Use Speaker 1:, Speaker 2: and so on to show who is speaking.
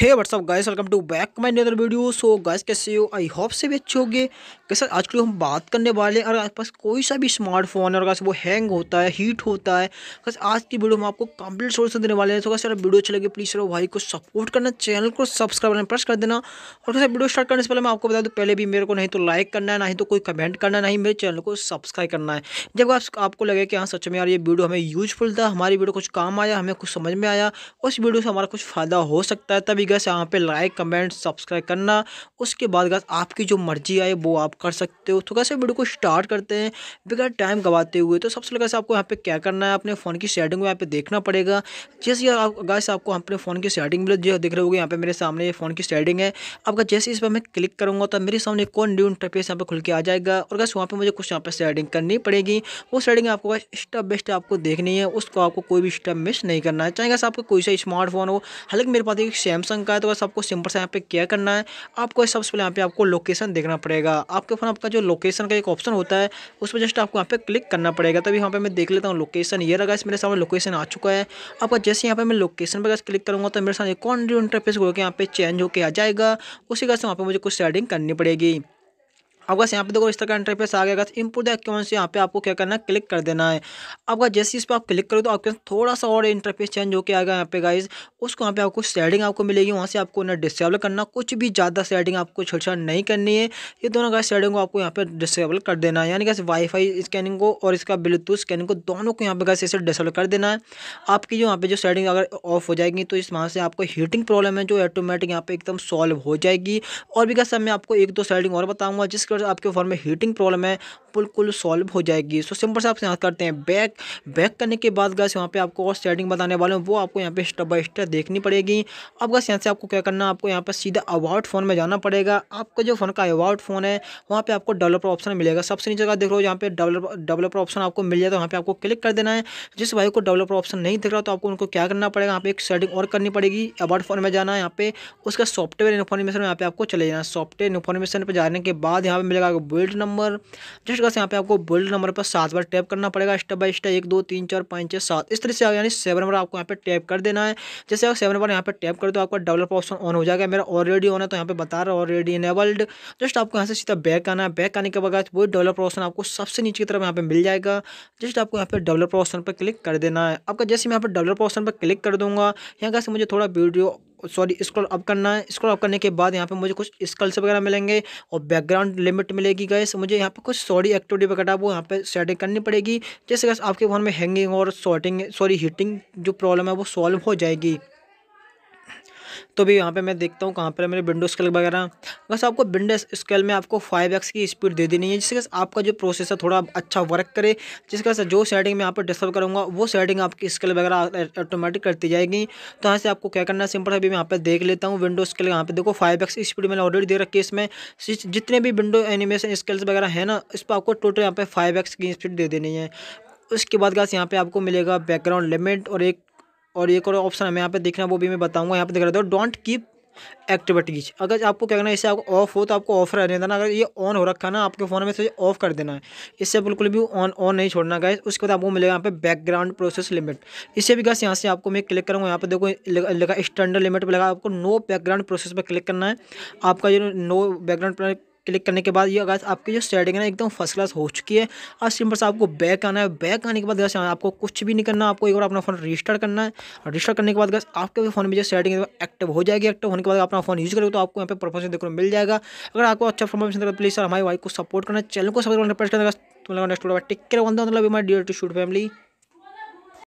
Speaker 1: hey WhatsApp guys welcome to back my another video so guys कैसे हो I hope से भी अच्छे हो गए कैसे आज के हम बात करने वाले हैं अगर आपके पास कोई सा भी स्मार्टफोन है और कैसे वो हैंग होता है हीट होता है बस आज की वीडियो हम आपको कंप्लीट सोल्यूशन देने वाले हैं तो कैसे वीडियो अच्छी लगे प्लीज़ सर भाई को सपोर्ट करना चैनल को सब्सक्राइब करना प्रेस कर देना और कैसे वीडियो स्टार्ट करने से पहले मैं आपको बता दूँ पहले भी मेरे को नहीं तो लाइक करना है ना ही तो कोई कमेंट करना नहीं मेरे चैनल को सब्सक्राइब करना है जब आपको लगे कि हाँ सच में यार ये वीडियो हमें यूजफुल था हमारी वीडियो कुछ काम आया हमें कुछ समझ में आया उस वीडियो से हमारा कुछ फ़ायदा हो सकता है तभी गैस यहाँ पे लाइक कमेंट सब्सक्राइब करना उसके बाद गैस आपकी जो मर्जी आए वो आप कर सकते हो तो कैसे वीडियो को स्टार्ट करते हैं बगैर टाइम गवाते हुए तो सबसे पहले कैसे आपको यहाँ पे क्या करना है अपने फ़ोन की सेटिंग में यहाँ पे देखना पड़ेगा जैसे आप गैस आपको अपने फ़ोन की सेटिंग में जो देख रहे हो यहाँ पे मेरे सामने ये फ़ोन की सेटिंग है अब जैसे इस पर मैं क्लिक करूँगा तो मेरे सामने एक कौन न्यू इंटरफेस यहाँ पे खुल के आ जाएगा और गैस वहाँ पर मुझे कुछ यहाँ पर सेटिंग करनी पड़ेगी वो सेटिंग आपको स्टेप बाई स्टेप आपको देखनी है उसको आपको कोई भी स्टेप मिस नहीं करना है चाहे गैस आपका कोई सा स्मार्टफोन हो हालांकि मेरे पास एक सैमसंग का है तो बस आपको सिंपल से यहाँ पे क्या करना है आपको सबसे पहले यहाँ पे आपको लोकेशन देखना पड़ेगा आपके फोन आपका जो लोकेशन का एक ऑप्शन होता है उस पर जस्ट आपको यहाँ पे क्लिक करना पड़ेगा तभी यहाँ पे मैं देख लेता हूँ लोकेशन ये लगा मेरे सामने लोकेशन आ चुका है आपका जैसे यहाँ पे मैं लोकेशन पर क्लिक करूँगा तो मेरे सामने कौन इंटरफेस होकर यहाँ पे चेंज होकर आ जाएगा उसी का वहाँ पर मुझे कुछ सेटिंग करनी पड़ेगी अब बस यहाँ पे देखो इस तरह का इंटरफेस आ गया इनपुट द अक्यूमेंट्स यहाँ पे आपको क्या करना है क्लिक कर देना है आपका जैसे इस पर आप क्लिक करो तो आपके थोड़ा सा और इंटरफेस चेंज होकर आएगा यहाँ पे गाइज उसको यहाँ पे आपको सेटिंग आपको मिलेगी वहाँ से आपको उन्हें डिसेबल करना कुछ भी ज़्यादा सेटिंग आपको छेड़छाड़ नहीं करनी है ये दोनों गाइज सेटिंग को आपको यहाँ पे डिसेबल कर देना है यानी कि वाईफाई स्कैनिंग को और इसका ब्लूटूथ स्कैनिंग को दोनों को यहाँ पे गाइस इसे डिसेबल कर देना है आपकी जो यहाँ पे जो सेटिंग अगर ऑफ हो जाएगी तो इस वहाँ से आपको हीटिंग प्रॉब्लम है जो ऑटोमेटिक यहाँ पे एकदम सॉल्व हो जाएगी और भी सब मैं आपको एक दो सेटिंग और बताऊँगा जिसके अगर आपके फोन में हीटिंग प्रॉब्लम है बिल्कुल सॉल्व हो जाएगी सो सिंपल से आपसे याद करते हैं बैक बैक करने के बाद गैस यहाँ पे आपको और सेटिंग बताने वाले हैं वो आपको यहाँ पे स्टेप बाय स्टेप देखनी पड़ेगी अब गैस यहाँ से आपको क्या करना आपको यहाँ पर सीधा अवार्ड फोन में जाना पड़ेगा आपका जो फोन का अवार्ड फोन है वहाँ पर आपको डेवलपर ऑप्शन मिलेगा सबसे नीचे का देख लो यहाँ पे डेवलपर डेवलपर ऑप्शन आपको मिल जाए तो वहाँ पर आपको क्लिक कर देना है जिस भाई को डेवलपर ऑप्शन नहीं दिख रहा तो आपको उनको क्या करना पड़ेगा यहाँ पे एक सेटिंग और करनी पड़ेगी अवार्ड फोन में जाना है यहाँ पे उसका सॉफ्टवेयर इन्फॉर्मेशन यहाँ पे आपको चले जाना सॉफ्टवेयर इन्फॉर्मेशन पर जाने के बाद यहाँ पर मिलेगा आपको बिल्ड नंबर जस्ट कैसे यहाँ पे आपको बिल्ड नंबर पर सात बार टैप करना पड़ेगा स्टेप बाय स्टेप एक दो तीन चार पाँच छः सात इस तरह से यानी सेवन नंबर आपको यहाँ पे टैप कर देना है जैसे आप सेवन नंबर यहाँ पे टैप कर तो आपका डेवलपर ऑप्शन ऑन हो जाएगा मेरा ऑलरेडी ऑन है तो यहाँ पे बता रहा है ऑलरेडी इनेबल्ड जस्ट आपको यहाँ से सीधा बैक आना है बैक आने के बाद वो डेवलपर ऑप्शन आपको सबसे नीचे की तरफ यहाँ पे मिल जाएगा जस्ट आपको यहाँ पे डेवलपर ऑप्शन पर क्लिक कर देना है आपका जैसे मैं यहाँ पर डेवलपर ऑप्शन पर क्लिक कर दूंगा यहाँ कैसे मुझे थोड़ा वीडियो सॉरी स्क्रॉल अप करना है स्क्रॉल अप करने के बाद यहाँ पे मुझे कुछ स्कल्स वगैरह मिलेंगे और बैकग्राउंड लिमिट मिलेगी गैस मुझे यहाँ पे कुछ सॉरी एक्टिविटी वगैरह वो यहाँ पे सेटिंग करनी पड़ेगी जैसे गैस आपके फ़ोन में हैंगिंग और शॉर्टिंग सॉरी हीटिंग जो प्रॉब्लम है वो सॉल्व हो जाएगी तो भी यहाँ पे मैं देखता हूँ कहाँ पर मेरे विंडो स्केल वगैरह बस आपको विंडो स्केल में आपको फाइव एक्स की स्पीड दे देनी है जिसके आपका जो प्रोसेसर थोड़ा अच्छा वर्क करे जिसके साथ जो सेटिंग मैं यहाँ पर डिस्टर्ब करूँगा वो सेटिंग आपकी स्केल वगैरह ऑटोमेटिक करती जाएगी तो यहाँ से आपको क्या करना सिंपल है अभी मैं यहाँ पर देख लेता हूँ विंडो स्केल यहाँ पर देखो फाइव एक्स स्पीड मैंने ऑलरेडी दे रखी है इसमें जितने भी विंडो एनिमेशन स्केल्स वगैरह है ना इस पर आपको टोटल यहाँ पर फाइव एक्स की स्पीड दे देनी है उसके बाद गैस यहाँ पे आपको मिलेगा बैकग्राउंड लिमिट और एक और एक और ऑप्शन हमें यहाँ पे देखना वो भी मैं बताऊँगा यहाँ पे देख रहे हो डोंट कीप एक्टिवेट कीजिए अगर आपको क्या करना है इससे आपको ऑफ हो तो आपको ऑफ रहने देना अगर ये ऑन हो रखा है ना आपके फ़ोन में से ऑफ कर देना है इससे बिल्कुल भी ऑन ऑन नहीं छोड़ना गाइस उसके बाद आपको मिलेगा यहाँ पे बैकग्राउंड प्रोसेस लिमिट इसे भी गाइस यहाँ से आपको मैं क्लिक करूँगा यहाँ पे देखो लगा स्टैंडर्ड लिमिट पर लगा आपको नो बैकग्राउंड प्रोसेस पर क्लिक करना है आपका जो नो बैकग्राउंड क्लिक करने के बाद ये अगर आपकी जो सेटिंग है ना एकदम फर्स्ट क्लास हो चुकी है और सिंपल से आपको बैक आना है बैक आने के बाद गैस आपको कुछ भी नहीं करना आपको एक बार अपना फ़ोन रजिस्टर करना है रजिस्टर करने के बाद गैस आपके फ़ोन में जो सेटिंग एक्टिव हो जाएगी एक्टिव होने के बाद अपना फ़ोन यूज़ करोगे तो आपको यहाँ पर परफॉर्मेंस देखने को मिल जाएगा अगर आपको अच्छा परफॉर्मेंस देखा प्लीज़ सर हमारे वाइफ को सपोर्ट करना चैनल को सपोर्ट करना प्रेस करना तुम केयर मतलब टू शूट फैमिली